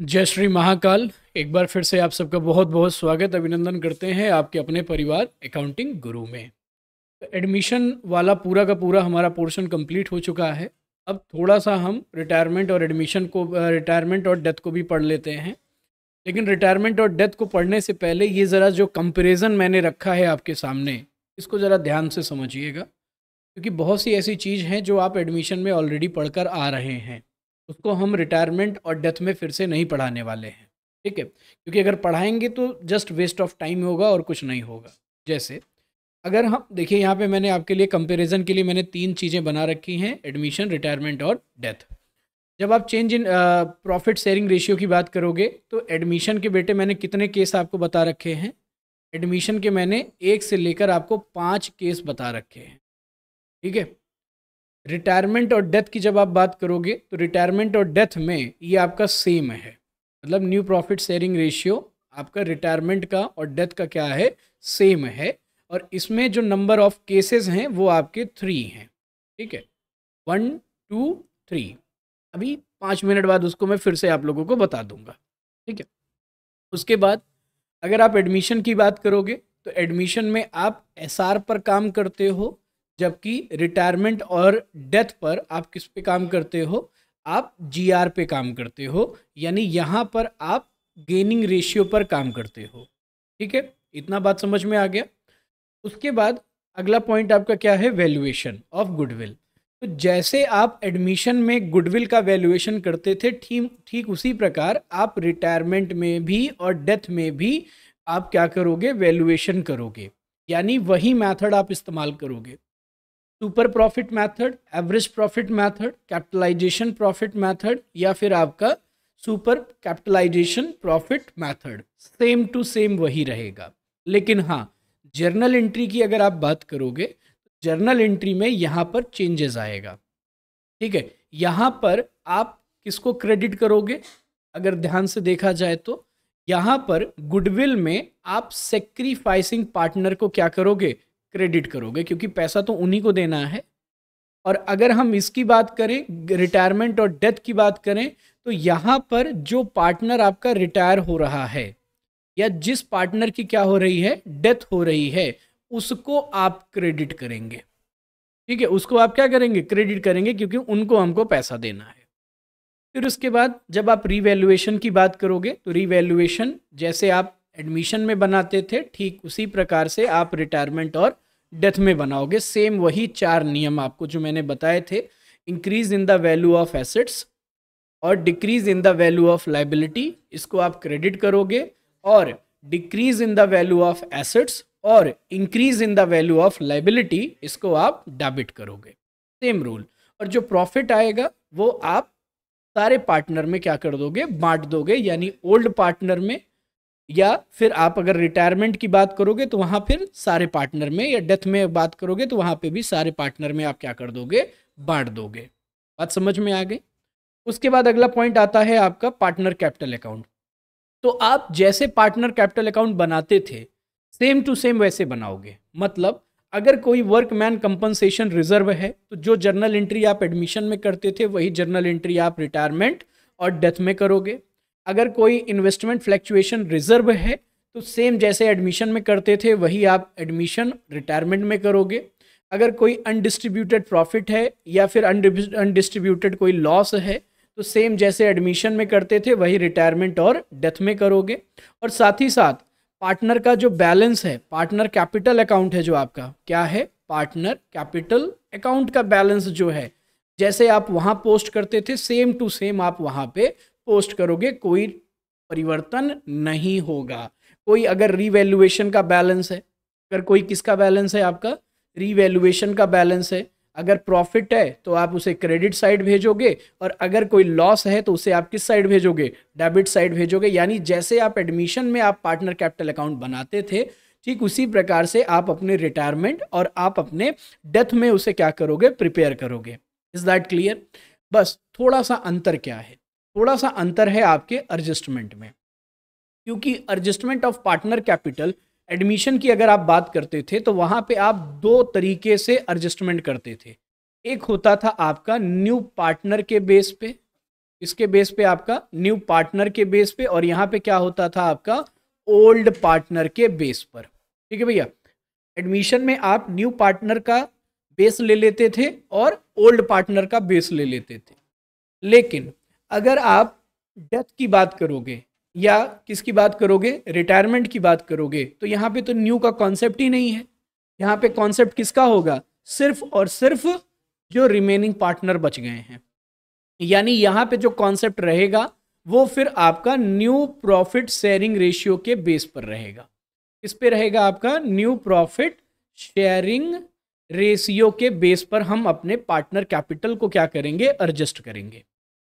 जय श्री महाकाल एक बार फिर से आप सबका बहुत बहुत स्वागत अभिनंदन करते हैं आपके अपने परिवार अकाउंटिंग गुरु में एडमिशन तो वाला पूरा का पूरा हमारा पोर्शन कंप्लीट हो चुका है अब थोड़ा सा हम रिटायरमेंट और एडमिशन को रिटायरमेंट और डेथ को भी पढ़ लेते हैं लेकिन रिटायरमेंट और डेथ को पढ़ने से पहले ये ज़रा जो कंपेरिजन मैंने रखा है आपके सामने इसको ज़रा ध्यान से समझिएगा क्योंकि बहुत सी ऐसी चीज़ हैं जो आप एडमिशन में ऑलरेडी पढ़कर आ रहे हैं उसको हम रिटायरमेंट और डेथ में फिर से नहीं पढ़ाने वाले हैं ठीक है क्योंकि अगर पढ़ाएंगे तो जस्ट वेस्ट ऑफ टाइम होगा और कुछ नहीं होगा जैसे अगर हम देखिए यहाँ पे मैंने आपके लिए कंपैरिजन के लिए मैंने तीन चीज़ें बना रखी हैं एडमिशन रिटायरमेंट और डेथ जब आप change in profit sharing ratio की बात करोगे तो एडमिशन के बेटे मैंने कितने केस आपको बता रखे हैं एडमिशन के मैंने एक से लेकर आपको पाँच केस बता रखे हैं ठीक है रिटायरमेंट और डेथ की जब आप बात करोगे तो रिटायरमेंट और डेथ में ये आपका सेम है मतलब न्यू प्रॉफिट शेयरिंग रेशियो आपका रिटायरमेंट का और डेथ का क्या है सेम है और इसमें जो नंबर ऑफ केसेस हैं वो आपके थ्री हैं ठीक है वन टू थ्री अभी पाँच मिनट बाद उसको मैं फिर से आप लोगों को बता दूंगा ठीक है उसके बाद अगर आप एडमिशन की बात करोगे तो एडमिशन में आप एस पर काम करते हो जबकि रिटायरमेंट और डेथ पर आप किस पे काम करते हो आप जीआर पे काम करते हो यानी यहाँ पर आप गेनिंग रेशियो पर काम करते हो ठीक है इतना बात समझ में आ गया उसके बाद अगला पॉइंट आपका क्या है वैल्यूएशन ऑफ गुडविल तो जैसे आप एडमिशन में गुडविल का वैल्यूएशन करते थे ठीक ठीक उसी प्रकार आप रिटायरमेंट में भी और डेथ में भी आप क्या करोगे वैल्यूएशन करोगे यानी वही मेथड आप इस्तेमाल करोगे super profit method average profit method capitalization profit method या फिर आपका super capitalization profit method same to same वही रहेगा लेकिन हाँ जर्नल एंट्री की अगर आप बात करोगे जर्नल एंट्री में यहाँ पर चेंजेस आएगा ठीक है यहाँ पर आप किसको क्रेडिट करोगे अगर ध्यान से देखा जाए तो यहाँ पर गुडविल में आप सेक्रीफाइसिंग पार्टनर को क्या करोगे क्रेडिट करोगे क्योंकि पैसा तो उन्हीं को देना है और अगर हम इसकी बात करें रिटायरमेंट और डेथ की बात करें तो यहाँ पर जो पार्टनर आपका रिटायर हो रहा है या जिस पार्टनर की क्या हो रही है डेथ हो रही है उसको आप क्रेडिट करेंगे ठीक है उसको आप क्या करेंगे क्रेडिट करेंगे क्योंकि उनको हमको पैसा देना है फिर उसके बाद जब आप रिवेल्युएशन की बात करोगे तो रिवेल्युएशन जैसे आप एडमिशन में बनाते थे ठीक उसी प्रकार से आप रिटायरमेंट और डेथ में बनाओगे सेम वही चार नियम आपको जो मैंने बताए थे increase in the value of assets और decrease in the value of liability इसको आप क्रेडिट करोगे और decrease in the value of assets और increase in the value of liability इसको आप डेबिट करोगे सेम रूल और जो प्रॉफिट आएगा वो आप सारे पार्टनर में क्या कर दोगे बांट दोगे यानी ओल्ड पार्टनर में या फिर आप अगर रिटायरमेंट की बात करोगे तो वहाँ फिर सारे पार्टनर में या डेथ में बात करोगे तो वहाँ पे भी सारे पार्टनर में आप क्या कर दोगे बांट दोगे बात समझ में आ गई उसके बाद अगला पॉइंट आता है आपका पार्टनर कैपिटल अकाउंट तो आप जैसे पार्टनर कैपिटल अकाउंट बनाते थे सेम टू सेम वैसे बनाओगे मतलब अगर कोई वर्कमैन कंपनसेशन रिजर्व है तो जो जर्नल एंट्री आप एडमिशन में करते थे वही जर्नल एंट्री आप रिटायरमेंट और डेथ में करोगे अगर कोई इन्वेस्टमेंट फ्लैक्चुएशन रिजर्व है तो सेम जैसे एडमिशन में करते थे वही आप एडमिशन रिटायरमेंट में करोगे अगर कोई अनडिस्ट्रीब्यूटेड प्रॉफिट है या फिर अनडिस्ट्रीब्यूटेड कोई लॉस है तो सेम जैसे एडमिशन में करते थे वही रिटायरमेंट और डेथ में करोगे और साथ ही साथ पार्टनर का जो बैलेंस है पार्टनर कैपिटल अकाउंट है जो आपका क्या है पार्टनर कैपिटल अकाउंट का बैलेंस जो है जैसे आप वहाँ पोस्ट करते थे सेम टू सेम आप वहाँ पे पोस्ट करोगे कोई परिवर्तन नहीं होगा कोई अगर रिवैल्यूएशन का बैलेंस है अगर कोई किसका बैलेंस है आपका रिवैल्यूएशन का बैलेंस है अगर प्रॉफिट है तो आप उसे क्रेडिट साइड भेजोगे और अगर कोई लॉस है तो उसे आप किस साइड भेजोगे डेबिट साइड भेजोगे यानी जैसे आप एडमिशन में आप पार्टनर कैपिटल अकाउंट बनाते थे ठीक उसी प्रकार से आप अपने रिटायरमेंट और आप अपने डेथ में उसे क्या करोगे प्रिपेयर करोगे इज दैट क्लियर बस थोड़ा सा अंतर क्या है थोड़ा सा अंतर है आपके एडजस्टमेंट में क्योंकि adjustment of partner capital admission की अगर आप बात करते थे तो वहां पे आप दो तरीके से एडजस्टमेंट करते थे एक होता था आपका न्यू पार्टनर के बेस पे इसके बेस पे आपका न्यू पार्टनर के बेस पे और यहाँ पे क्या होता था आपका ओल्ड पार्टनर के बेस पर ठीक है भैया एडमिशन में आप न्यू पार्टनर का बेस ले लेते थे और ओल्ड पार्टनर का बेस ले लेते थे लेकिन अगर आप डेथ की बात करोगे या किसकी बात करोगे रिटायरमेंट की बात करोगे तो यहाँ पे तो न्यू का कॉन्सेप्ट ही नहीं है यहाँ पे कॉन्सेप्ट किसका होगा सिर्फ और सिर्फ जो रिमेनिंग पार्टनर बच गए हैं यानी यहाँ पे जो कॉन्सेप्ट रहेगा वो फिर आपका न्यू प्रॉफिट शेयरिंग रेशियो के बेस पर रहेगा इस पे रहेगा आपका न्यू प्रॉफिट शेयरिंग रेशियो के बेस पर हम अपने पार्टनर कैपिटल को क्या करेंगे एडजस्ट करेंगे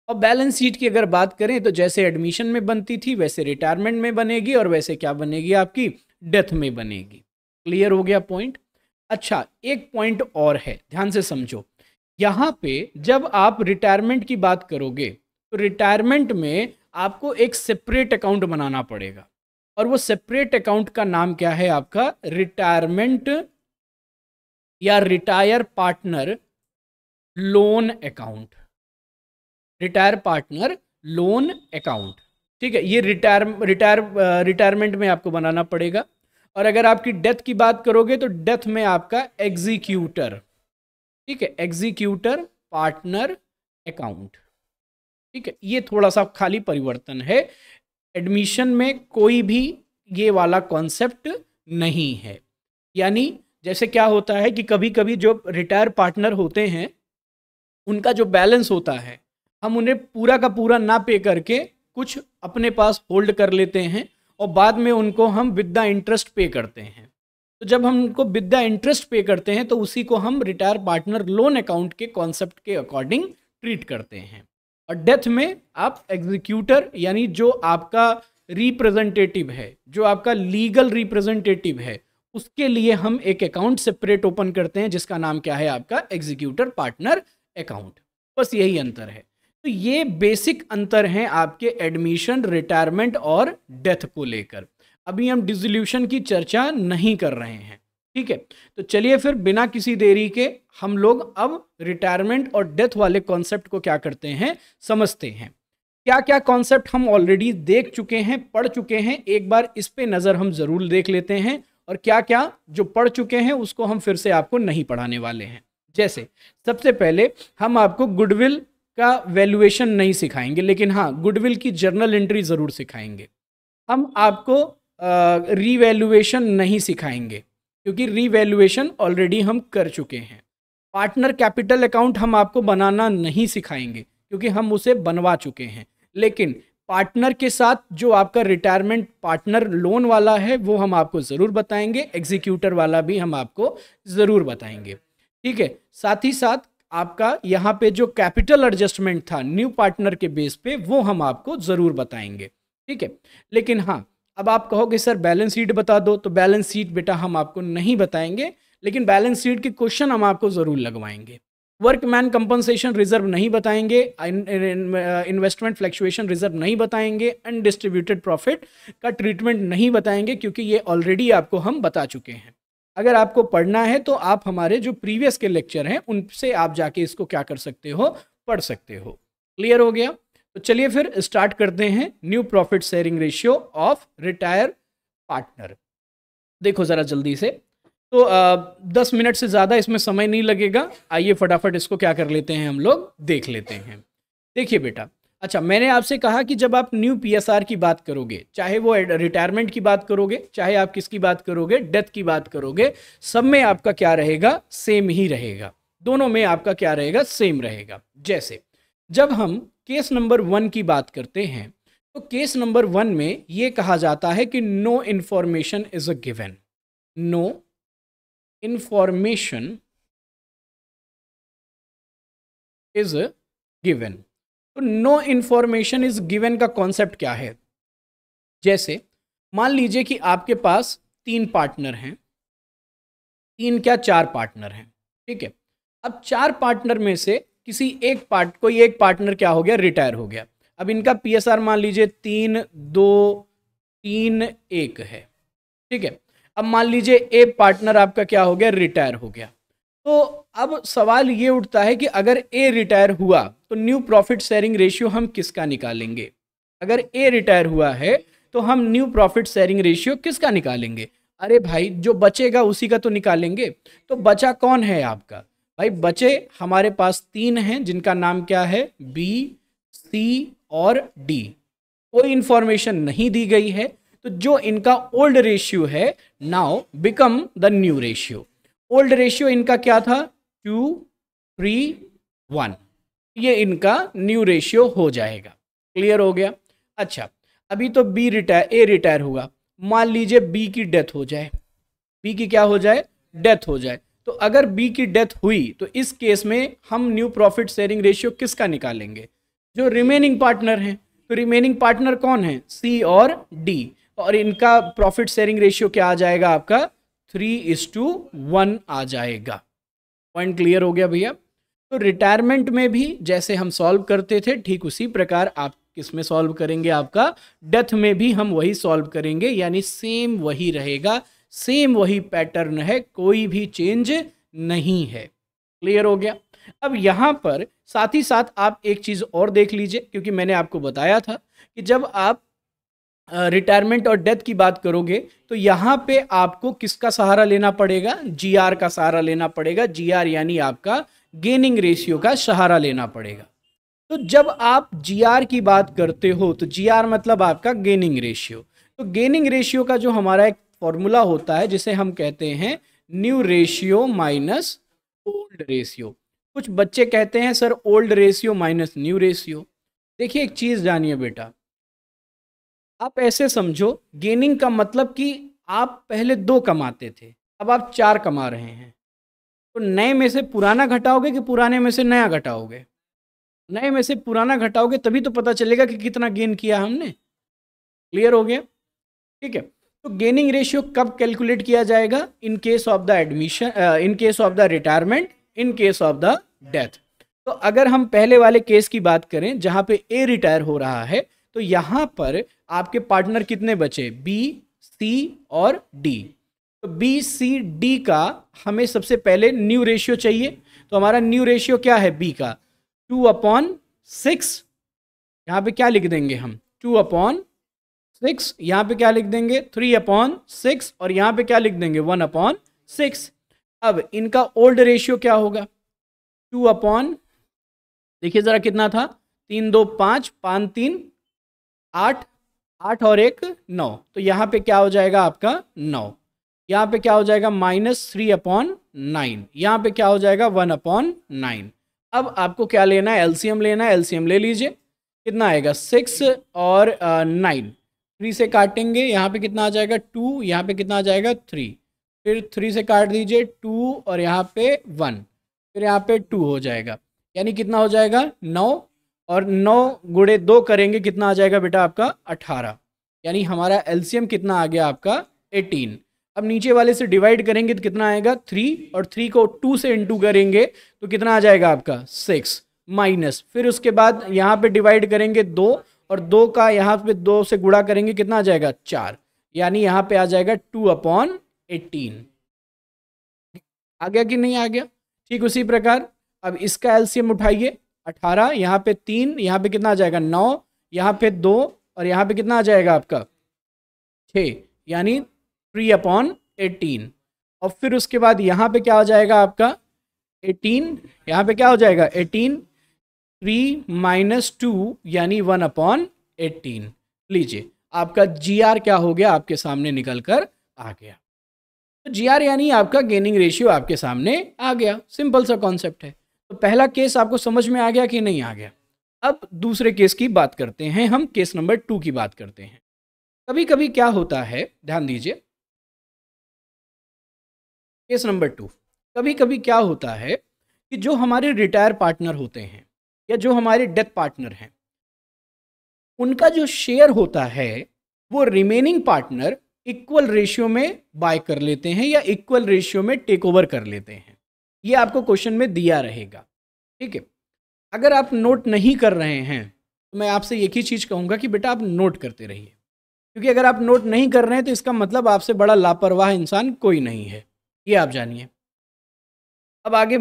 और बैलेंस शीट की अगर बात करें तो जैसे एडमिशन में बनती थी वैसे रिटायरमेंट में बनेगी और वैसे क्या बनेगी आपकी डेथ में बनेगी क्लियर हो गया पॉइंट अच्छा एक पॉइंट और है ध्यान से समझो यहाँ पे जब आप रिटायरमेंट की बात करोगे तो रिटायरमेंट में आपको एक सेपरेट अकाउंट बनाना पड़ेगा और वो सेपरेट अकाउंट का नाम क्या है आपका रिटायरमेंट या retire partner loan account retire partner loan account ठीक है ये रिटायर रिटायर रिटायरमेंट में आपको बनाना पड़ेगा और अगर आपकी डेथ की बात करोगे तो डेथ में आपका एग्जीक्यूटर ठीक है एग्जीक्यूटर पार्टनर अकाउंट ठीक है ये थोड़ा सा खाली परिवर्तन है एडमिशन में कोई भी ये वाला कॉन्सेप्ट नहीं है यानी जैसे क्या होता है कि कभी कभी जो रिटायर पार्टनर होते हैं उनका जो बैलेंस होता है हम उन्हें पूरा का पूरा ना पे करके कुछ अपने पास होल्ड कर लेते हैं और बाद में उनको हम विद द इंटरेस्ट पे करते हैं तो जब हम उनको विद द इंटरेस्ट पे करते हैं तो उसी को हम रिटायर पार्टनर लोन अकाउंट के कॉन्सेप्ट के अकॉर्डिंग ट्रीट करते हैं और डेथ में आप एग्जीक्यूटर यानी जो आपका रिप्रेजेंटेटिव है जो आपका लीगल रिप्रेजेंटेटिव है उसके लिए हम एक अकाउंट सेपरेट ओपन करते हैं जिसका नाम क्या है आपका एग्जीक्यूटर पार्टनर अकाउंट बस यही अंतर है तो ये बेसिक अंतर हैं आपके एडमिशन रिटायरमेंट और डेथ को लेकर अभी हम डिजोल्यूशन की चर्चा नहीं कर रहे हैं ठीक है तो चलिए फिर बिना किसी देरी के हम लोग अब रिटायरमेंट और डेथ वाले कॉन्सेप्ट को क्या करते हैं समझते हैं क्या क्या कॉन्सेप्ट हम ऑलरेडी देख चुके हैं पढ़ चुके हैं एक बार इस पे नज़र हम ज़रूर देख लेते हैं और क्या क्या जो पढ़ चुके हैं उसको हम फिर से आपको नहीं पढ़ाने वाले हैं जैसे सबसे पहले हम आपको गुडविल का वैल्यूएशन नहीं सिखाएंगे लेकिन हाँ गुडविल की जर्नल एंट्री ज़रूर सिखाएंगे हम आपको रीवैल्यूएशन नहीं सिखाएंगे क्योंकि रीवैल्यूएशन ऑलरेडी हम कर चुके हैं पार्टनर कैपिटल अकाउंट हम आपको बनाना नहीं सिखाएंगे क्योंकि हम उसे बनवा चुके हैं लेकिन पार्टनर के साथ जो आपका रिटायरमेंट पार्टनर लोन वाला है वो हम आपको ज़रूर बताएंगे एग्जीक्यूटर वाला भी हम आपको ज़रूर बताएंगे ठीक है साथ ही साथ आपका यहाँ पे जो कैपिटल एडजस्टमेंट था न्यू पार्टनर के बेस पे वो हम आपको ज़रूर बताएंगे ठीक है लेकिन हाँ अब आप कहोगे सर बैलेंस शीट बता दो तो बैलेंस शीट बेटा हम आपको नहीं बताएंगे लेकिन बैलेंस शीट के क्वेश्चन हम आपको ज़रूर लगवाएंगे वर्कमैन कंपनसेशन रिजर्व नहीं बताएंगे इन्वेस्टमेंट फ्लैक्चुएशन रिजर्व नहीं बताएंगे अनडिस्ट्रीब्यूटेड प्रॉफिट का ट्रीटमेंट नहीं बताएंगे क्योंकि ये ऑलरेडी आपको हम बता चुके हैं अगर आपको पढ़ना है तो आप हमारे जो प्रीवियस के लेक्चर हैं उनसे आप जाके इसको क्या कर सकते हो पढ़ सकते हो क्लियर हो गया तो चलिए फिर स्टार्ट करते हैं new profit sharing ratio of retire partner देखो ज़रा जल्दी से तो आ, दस मिनट से ज़्यादा इसमें समय नहीं लगेगा आइए फटाफट इसको क्या कर लेते हैं हम लोग देख लेते हैं देखिए बेटा अच्छा मैंने आपसे कहा कि जब आप न्यू पीएसआर की बात करोगे चाहे वो रिटायरमेंट की बात करोगे चाहे आप किसकी बात करोगे डेथ की बात करोगे सब में आपका क्या रहेगा सेम ही रहेगा दोनों में आपका क्या रहेगा सेम रहेगा जैसे जब हम केस नंबर वन की बात करते हैं तो केस नंबर वन में ये कहा जाता है कि no information is a given no information is a given तो नो इन्फॉर्मेशन इज गिवन का कॉन्सेप्ट क्या है जैसे मान लीजिए कि आपके पास तीन पार्टनर हैं तीन क्या चार पार्टनर हैं ठीक है अब चार पार्टनर में से किसी एक पार्ट कोई एक पार्टनर क्या हो गया रिटायर हो गया अब इनका पीएसआर मान लीजिए तीन दो तीन एक है ठीक है अब मान लीजिए ए पार्टनर आपका क्या हो गया रिटायर हो गया तो अब सवाल ये उठता है कि अगर ए रिटायर हुआ तो न्यू प्रॉफिट शेयरिंग रेशियो हम किसका निकालेंगे अगर ए रिटायर हुआ है तो हम न्यू प्रॉफिट शेयरिंग रेशियो किसका निकालेंगे अरे भाई जो बचेगा उसी का तो निकालेंगे तो बचा कौन है आपका भाई बचे हमारे पास तीन हैं जिनका नाम क्या है बी सी और डी कोई इन्फॉर्मेशन नहीं दी गई है तो जो इनका ओल्ड रेशियो है now become the new ratio old ratio इनका क्या था टू थ्री वन ये इनका न्यू रेशियो हो जाएगा क्लियर हो गया अच्छा अभी तो बी रिटायर ए रिटायर हुआ मान लीजिए बी की डेथ हो जाए बी की क्या हो जाए डेथ हो जाए तो अगर बी की डेथ हुई तो इस केस में हम न्यू प्रॉफिट शेयरिंग रेशियो किसका निकालेंगे जो रिमेनिंग पार्टनर हैं तो रिमेनिंग पार्टनर कौन है सी और डी और इनका प्रॉफिट शेयरिंग रेशियो क्या आ जाएगा आपका थ्री इज टू वन आ जाएगा पॉइंट क्लियर हो गया भैया तो रिटायरमेंट में भी जैसे हम सॉल्व करते थे ठीक उसी प्रकार आप किसमें सॉल्व करेंगे आपका डेथ में भी हम वही सॉल्व करेंगे यानी सेम वही रहेगा सेम वही पैटर्न है कोई भी चेंज नहीं है क्लियर हो गया अब यहाँ पर साथ ही साथ आप एक चीज़ और देख लीजिए क्योंकि मैंने आपको बताया था कि जब आप रिटायरमेंट और डेथ की बात करोगे तो यहाँ पे आपको किसका सहारा लेना पड़ेगा जीआर का सहारा लेना पड़ेगा जीआर यानी आपका गेनिंग रेशियो का सहारा लेना पड़ेगा तो जब आप जीआर की बात करते हो तो जीआर मतलब आपका गेनिंग रेशियो तो गेनिंग रेशियो का जो हमारा एक फॉर्मूला होता है जिसे हम कहते हैं new ratio minus old ratio कुछ बच्चे कहते हैं sir old ratio minus new ratio देखिए एक चीज़ जानिए बेटा आप ऐसे समझो गेनिंग का मतलब कि आप पहले दो कमाते थे अब आप चार कमा रहे हैं तो नए में से पुराना घटाओगे कि पुराने में से नया घटाओगे नए में से पुराना घटाओगे तभी तो पता चलेगा कि कितना गेन किया हमने क्लियर हो गया ठीक है तो गेनिंग रेशियो कब कैलकुलेट किया जाएगा in case of the admission in case of the retirement in case of the death तो अगर हम पहले वाले केस की बात करें जहां पे ए रिटायर हो रहा है तो यहां पर आपके पार्टनर कितने बचे बी सी और डी तो बी सी डी का हमें सबसे पहले न्यू रेशियो चाहिए तो हमारा न्यू रेशियो क्या है बी का टू अपॉन सिक्स यहां पे क्या लिख देंगे हम टू अपॉन सिक्स यहां पे क्या लिख देंगे थ्री अपॉन सिक्स और यहां पे क्या लिख देंगे वन अपॉन सिक्स अब इनका ओल्ड रेशियो क्या होगा टू अपॉन देखिए ज़रा कितना था तीन दो पांच पांच तीन आठ आठ और एक नौ तो यहाँ पे क्या हो जाएगा आपका नौ यहाँ पे क्या हो जाएगा माइनस थ्री अपॉन नाइन यहाँ पे क्या हो जाएगा वन अपॉन नाइन अब आपको क्या लेना है एलसीएम लेना है एलसीएम ले लीजिए कितना आएगा सिक्स और नाइन थ्री से काटेंगे यहाँ पे कितना आ जाएगा टू यहाँ पे कितना आ जाएगा थ्री फिर थ्री से काट दीजिए टू और यहाँ पे वन फिर यहाँ पे टू हो जाएगा यानी कितना हो जाएगा नौ और नौ गुड़े दो करेंगे कितना आ जाएगा बेटा आपका अठारह यानी हमारा एलसीएम कितना आ गया आपका एटीन अब नीचे वाले से डिवाइड करेंगे तो कितना आएगा थ्री और थ्री को टू से इंटू करेंगे तो कितना आ जाएगा आपका सिक्स माइनस फिर उसके बाद यहाँ पे डिवाइड करेंगे दो और दो का यहाँ पे दो से गुड़ा करेंगे कितना आ जाएगा चार यानी यहाँ पे आ जाएगा टू अपॉन एटीन आ गया कि नहीं आ गया ठीक उसी प्रकार अब इसका एल्सियम उठाइए अठारह यहाँ पे तीन यहाँ पे कितना आ जाएगा नौ यहाँ पे दो और यहाँ पे कितना आ जाएगा आपका छ यानी थ्री अपॉन एटीन और फिर उसके बाद यहाँ पे क्या हो जाएगा आपका एटीन यहाँ पे क्या हो जाएगा एटीन थ्री माइनस टू यानी वन अपॉन एटीन लीजिए आपका आर क्या हो गया आपके सामने निकल कर आ गया तो आर यानी आपका गेनिंग रेशियो आपके सामने आ गया सिंपल सा कॉन्सेप्ट है तो पहला केस आपको समझ में आ गया कि नहीं आ गया अब दूसरे केस की बात करते हैं हम केस नंबर टू की बात करते हैं कभी कभी क्या होता है ध्यान दीजिए केस नंबर टू कभी कभी क्या होता है कि जो हमारे रिटायर पार्टनर होते हैं या जो हमारे डेथ पार्टनर हैं उनका जो शेयर होता है वो रिमेनिंग पार्टनर इक्वल रेशियो में बाय कर लेते हैं या इक्वल रेशियो में टेक ओवर कर लेते हैं ये आपको क्वेश्चन में दिया रहेगा ठीक है अगर आप नोट नहीं कर रहे हैं तो मैं आपसे एक ही चीज़ कहूँगा कि बेटा आप नोट करते रहिए क्योंकि अगर आप नोट नहीं कर रहे हैं तो इसका मतलब आपसे बड़ा लापरवाह इंसान कोई नहीं है ये आप जानिए अब आगे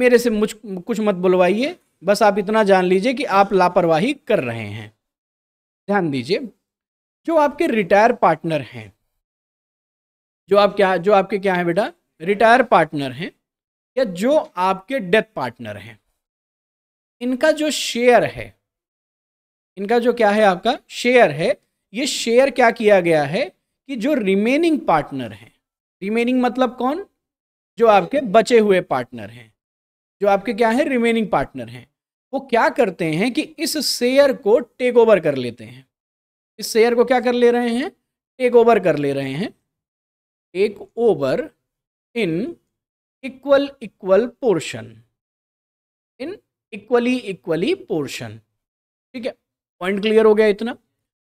मेरे से मुझ कुछ मत बुलवाइए बस आप इतना जान लीजिए कि आप लापरवाही कर रहे हैं ध्यान दीजिए जो आपके रिटायर पार्टनर हैं जो आप क्या जो आपके क्या हैं बेटा रिटायर पार्टनर हैं या जो आपके डेथ पार्टनर हैं इनका जो शेयर है इनका जो क्या है आपका शेयर है ये शेयर क्या किया गया है कि जो रिमेनिंग पार्टनर हैं रिमेनिंग मतलब कौन जो आपके बचे हुए पार्टनर हैं जो आपके क्या है रिमेनिंग पार्टनर हैं वो क्या करते हैं कि इस शेयर को टेक ओवर कर लेते हैं इस शेयर को क्या कर ले रहे हैं टेक ओवर कर ले रहे हैं take over in equal equal portion in equally equally portion ठीक है पॉइंट क्लियर हो गया इतना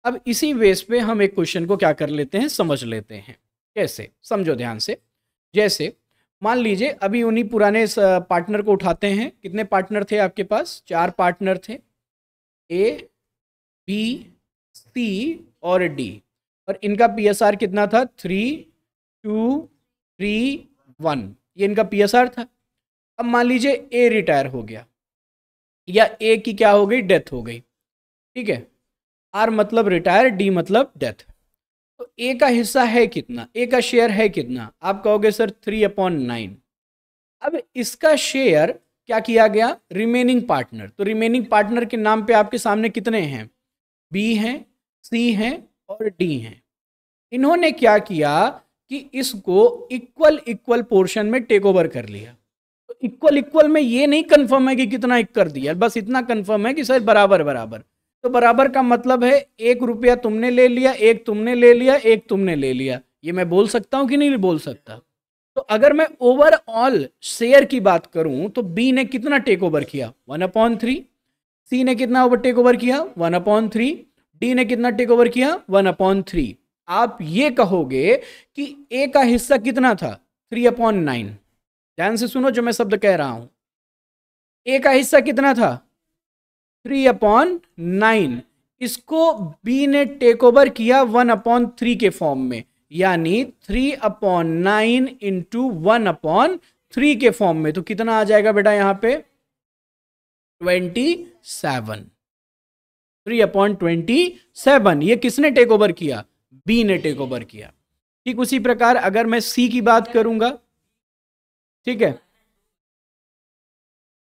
अब इसी बेस पे हम एक क्वेश्चन को क्या कर लेते हैं समझ लेते हैं कैसे समझो ध्यान से जैसे मान लीजिए अभी उन्हीं पुराने पार्टनर को उठाते हैं कितने पार्टनर थे आपके पास चार पार्टनर थे ए बी सी और डी और इनका पीएसआर कितना था थ्री टू थ्री वन ये इनका पी था अब मान लीजिए ए रिटायर हो गया या ए की क्या हो गई डेथ हो गई ठीक है आर मतलब रिटायर डी मतलब डेथ तो ए का हिस्सा है कितना ए का शेयर है कितना आप कहोगे सर थ्री अपॉन नाइन अब इसका शेयर क्या किया गया रिमेनिंग पार्टनर तो रिमेनिंग पार्टनर के नाम पे आपके सामने कितने हैं बी हैं सी हैं और डी हैं इन्होंने क्या किया कि इसको इक्वल इक्वल पोर्शन में टेक ओवर कर लिया तो इक्वल इक्वल में ये नहीं कंफर्म है कि कितना एक कर दिया बस इतना कंफर्म है कि सर बराबर बराबर तो बराबर का मतलब है एक रुपया तुमने ले लिया एक तुमने ले लिया एक तुमने ले लिया ये मैं बोल सकता हूँ कि नहीं बोल सकता तो अगर मैं ओवरऑल शेयर की बात करूं तो बी ने कितना टेक ओवर किया वन अपॉन थ्री सी ने कितना ओवर टेक ओवर किया वन अपॉन थ्री डी ने कितना टेक ओवर किया वन अपॉन थ्री आप ये कहोगे कि ए का हिस्सा कितना था थ्री अपॉन नाइन ध्यान से सुनो जो मैं शब्द कह रहा हूं ए का हिस्सा कितना था थ्री अपॉन नाइन इसको बी ने टेक ओवर किया वन अपॉन थ्री के फॉर्म में यानी three upon nine into one upon three के फॉर्म में तो कितना आ जाएगा बेटा यहां पे twenty seven three upon twenty seven ये किसने टेक ओवर किया बी ने टेक ओवर किया ठीक उसी प्रकार अगर मैं सी की बात करूंगा ठीक है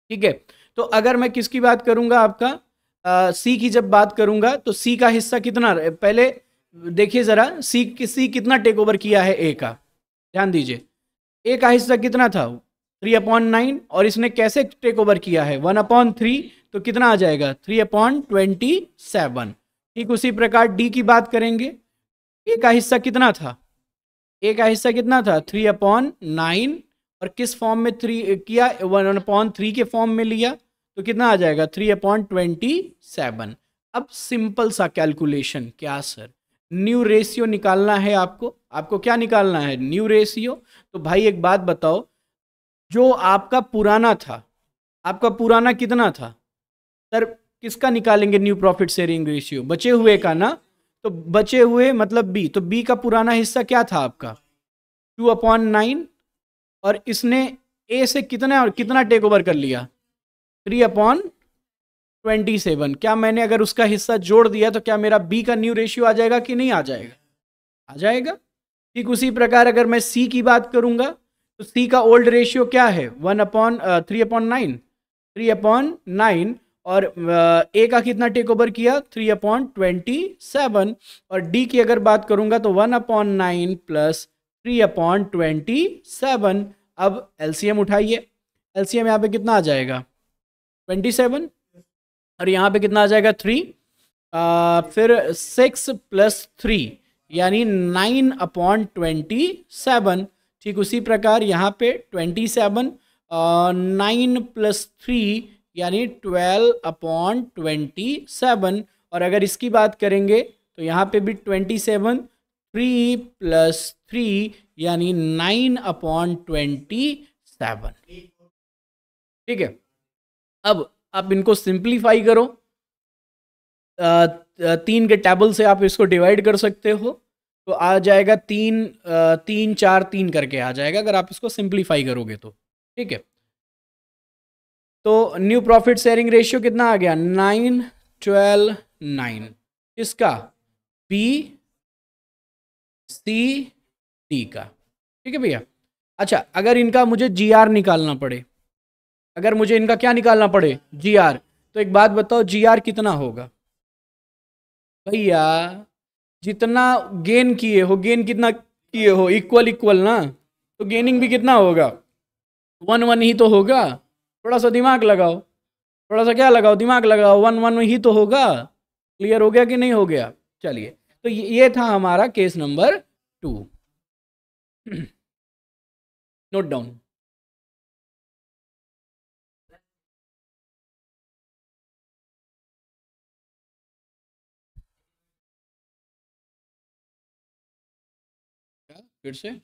ठीक है तो अगर मैं किसकी बात करूंगा आपका आ, सी की जब बात करूंगा तो सी का हिस्सा कितना पहले देखिए जरा सी सी कितना टेक ओवर किया है ए का ध्यान दीजिए ए का हिस्सा कितना था थ्री अपॉइंट नाइन और इसने कैसे टेक ओवर किया है वन अपॉइंट थ्री तो कितना आ जाएगा थ्री अपॉइंट ट्वेंटी सेवन ठीक उसी प्रकार डी की बात करेंगे ए का हिस्सा कितना था ए का हिस्सा कितना था थ्री अपॉन नाइन और किस फॉर्म में थ्री किया वन अपॉन थ्री के फॉर्म में लिया तो कितना आ जाएगा थ्री अपॉन ट्वेंटी सेवन अब सिंपल सा कैलकुलेशन क्या सर न्यू रेशियो निकालना है आपको आपको क्या निकालना है न्यू रेशियो तो भाई एक बात बताओ जो आपका पुराना था आपका पुराना कितना था सर किसका निकालेंगे न्यू प्रॉफिट शेयरिंग रेशियो बचे हुए का ना तो बचे हुए मतलब बी तो बी का पुराना हिस्सा क्या था आपका टू अपॉन नाइन और इसने ए से कितना और कितना टेक ओवर कर लिया थ्री अपॉन ट्वेंटी सेवन क्या मैंने अगर उसका हिस्सा जोड़ दिया तो क्या मेरा बी का न्यू रेशियो आ जाएगा कि नहीं आ जाएगा आ जाएगा ठीक उसी प्रकार अगर मैं सी की बात करूंगा तो सी का ओल्ड रेशियो क्या है one upon three upon nine three upon nine और ए का कितना टेक ओवर किया थ्री अपॉन ट्वेंटी सेवन और डी की अगर बात करूंगा तो one upon nine plus three upon twenty seven अब एलसीएम उठाइए एलसीएम यहाँ पे कितना आ जाएगा ट्वेंटी सेवन और यहाँ पे कितना आ जाएगा थ्री फिर सिक्स प्लस थ्री यानी नाइन अपॉन ट्वेंटी सेवन ठीक उसी प्रकार यहाँ पे twenty seven nine plus three यानी ट्वेल्व अपॉन ट्वेंटी सेवन और अगर इसकी बात करेंगे तो यहाँ पे भी twenty seven three plus three यानी नाइन अपॉन ट्वेंटी सेवन ठीक है अब आप इनको सिंप्लीफाई करो तीन के टेबल से आप इसको डिवाइड कर सकते हो तो आ जाएगा तीन तीन चार तीन करके आ जाएगा अगर आप इसको सिंप्लीफाई करोगे तो ठीक है तो न्यू प्रॉफिट शेयरिंग रेशियो कितना आ गया नाइन ट्वेल्व नाइन किसका बी सी डी का ठीक है भैया अच्छा अगर इनका मुझे जीआर निकालना पड़े अगर मुझे इनका क्या निकालना पड़े जीआर तो एक बात बताओ जीआर कितना होगा भैया जितना गेन किए हो गेन कितना किए हो इक्वल इक्वल ना तो गेनिंग भी कितना होगा वन वन ही तो होगा थोड़ा सा दिमाग लगाओ थोड़ा सा क्या लगाओ दिमाग लगाओ वन वन ही तो होगा क्लियर हो गया कि नहीं हो गया चलिए तो ये था हमारा case number two note down फिर से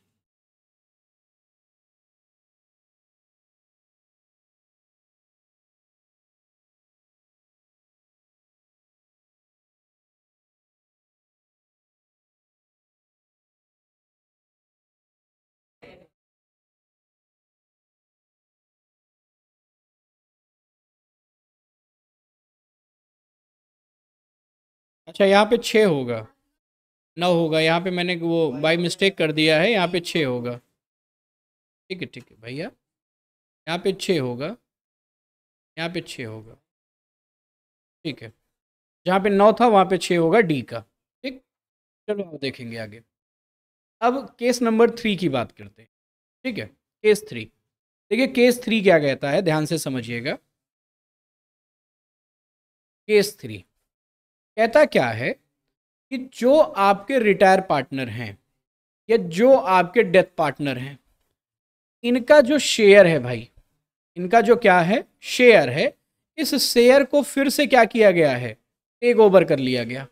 अच्छा यहाँ पे छः होगा नौ होगा यहाँ पे मैंने वो बाई मिस्टेक कर दिया है यहाँ पे छः होगा ठीक है ठीक है भैया यहाँ पे छः होगा यहाँ पे छः होगा ठीक है जहाँ पे नौ था वहाँ पे छः होगा डी का ठीक चलो आप देखेंगे आगे अब केस नंबर थ्री की बात करते हैं ठीक है केस थ्री देखिए केस थ्री क्या कहता है ध्यान से समझिएगा केस थ्री कहता क्या है कि जो आपके रिटायर पार्टनर हैं या जो आपके डेथ पार्टनर हैं इनका जो शेयर है भाई इनका जो क्या है शेयर है इस शेयर को फिर से क्या किया गया है टेक ओवर कर लिया गया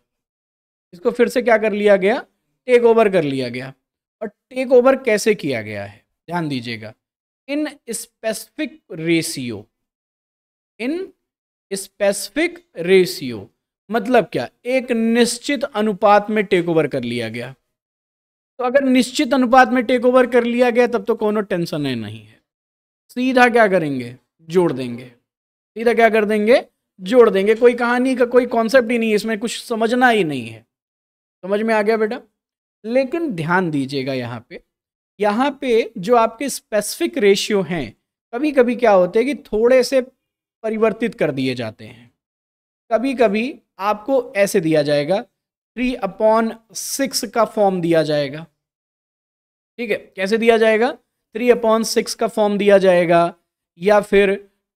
इसको फिर से क्या कर लिया गया टेक ओवर कर लिया गया और टेक ओवर कैसे किया गया है ध्यान दीजिएगा in specific ratio in specific ratio मतलब क्या एक निश्चित अनुपात में टेक ओवर कर लिया गया तो अगर निश्चित अनुपात में टेक ओवर कर लिया गया तब तो कोनो टेंशन है नहीं है सीधा क्या करेंगे जोड़ देंगे सीधा क्या कर देंगे जोड़ देंगे कोई कहानी का कोई कॉन्सेप्ट ही नहीं है इसमें कुछ समझना ही नहीं है समझ में आ गया बेटा लेकिन ध्यान दीजिएगा यहाँ पे यहाँ पे जो आपके स्पेसिफिक रेशियो हैं कभी कभी क्या होते हैं कि थोड़े से परिवर्तित कर दिए जाते हैं कभी कभी आपको ऐसे दिया जाएगा थ्री अपॉन सिक्स का फॉर्म दिया जाएगा ठीक है कैसे दिया जाएगा थ्री अपॉन सिक्स का फॉर्म दिया जाएगा या फिर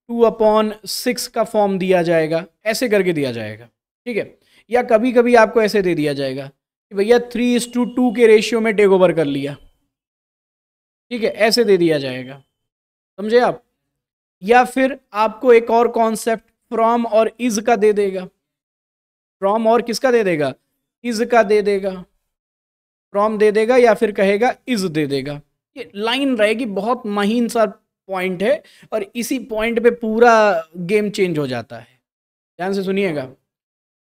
टू अपॉन सिक्स का फॉर्म दिया जाएगा ऐसे करके दिया जाएगा ठीक है या कभी कभी आपको ऐसे दे दिया जाएगा कि भैया three is to two two ratio में टेक ओवर कर लिया ठीक है ऐसे दे दिया जाएगा समझे आप या फिर आपको एक और कॉन्सेप्ट फ्रॉम और इज का दे देगा फ्रॉम और किसका दे देगा इज का दे देगा फ्रॉम दे देगा या फिर कहेगा इज दे देगा ये लाइन रहेगी बहुत महीन सा पॉइंट है और इसी पॉइंट पे पूरा गेम चेंज हो जाता है ध्यान से सुनिएगा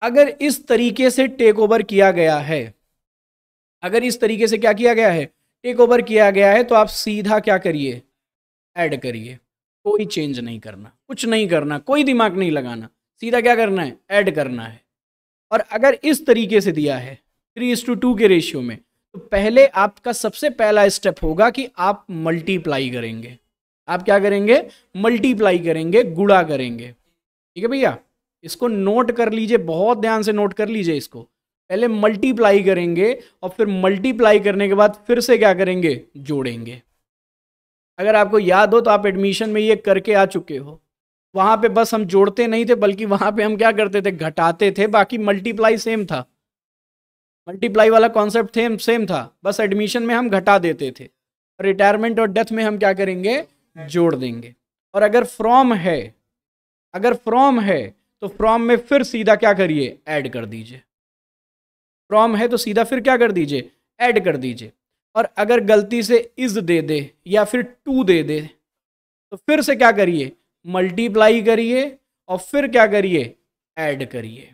अगर इस तरीके से टेक ओवर किया गया है अगर इस तरीके से क्या किया गया है टेक ओवर किया गया है तो आप सीधा क्या करिए ऐड करिए कोई चेंज नहीं करना कुछ नहीं करना कोई दिमाग नहीं लगाना सीधा क्या करना है ऐड करना है और अगर इस तरीके से दिया है थ्री इस टू टू के रेशियो में तो पहले आपका सबसे पहला स्टेप होगा कि आप मल्टीप्लाई करेंगे आप क्या करेंगे मल्टीप्लाई करेंगे गुड़ा करेंगे ठीक है भैया इसको नोट कर लीजिए बहुत ध्यान से नोट कर लीजिए इसको पहले मल्टीप्लाई करेंगे और फिर मल्टीप्लाई करने के बाद फिर से क्या करेंगे जोड़ेंगे अगर आपको याद हो तो आप एडमिशन में ये करके आ चुके हो वहां पे बस हम जोड़ते नहीं थे बल्कि वहां पे हम क्या करते थे घटाते थे बाकी मल्टीप्लाई सेम था मल्टीप्लाई वाला कॉन्सेप्ट सेम सेम था बस एडमिशन में हम घटा देते थे रिटायरमेंट और डेथ में हम क्या करेंगे जोड़ देंगे और अगर फ्रॉम है अगर फ्रॉम है तो फ्रॉम में फिर सीधा क्या करिए ऐड कर दीजिए फ्रॉम है तो सीधा फिर क्या कर दीजिए ऐड कर दीजिए और अगर गलती से इज दे दे या फिर टू दे दे तो फिर से क्या करिए मल्टीप्लाई करिए और फिर क्या करिए ऐड करिए